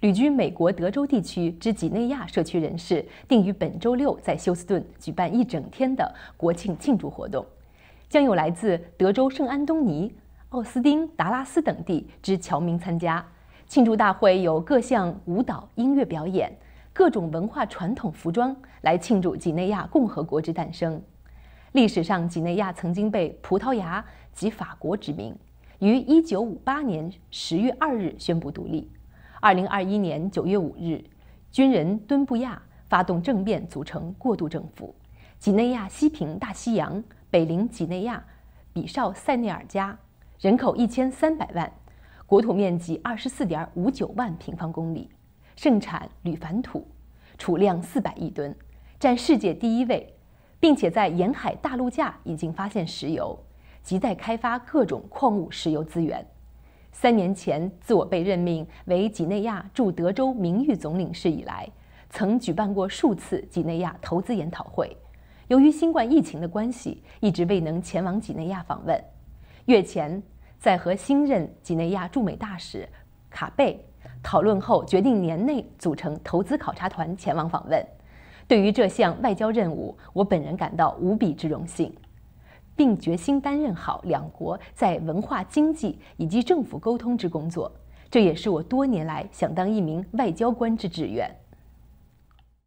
旅居美国德州地区之几内亚社区人士，定于本周六在休斯顿举办一整天的国庆庆祝活动，将有来自德州圣安东尼、奥斯汀、达拉斯等地之侨民参加。庆祝大会有各项舞蹈、音乐表演，各种文化传统服装来庆祝几内亚共和国之诞生。历史上，几内亚曾经被葡萄牙及法国殖民，于一九五八年十月二日宣布独立。二零二一年九月五日，军人敦布亚发动政变，组成过渡政府。几内亚西平大西洋，北邻几内亚、比绍、塞内尔加，人口一千三百万，国土面积二十四点五九万平方公里，盛产铝矾土，储量四百亿吨，占世界第一位，并且在沿海大陆架已经发现石油，亟待开发各种矿物、石油资源。三年前，自我被任命为几内亚驻德州名誉总领事以来，曾举办过数次几内亚投资研讨会。由于新冠疫情的关系，一直未能前往几内亚访问。月前，在和新任几内亚驻美大使卡贝讨论后，决定年内组成投资考察团前往访问。对于这项外交任务，我本人感到无比之荣幸。并决心担任好两国在文化、经济以及政府沟通之工作，这也是我多年来想当一名外交官之志愿。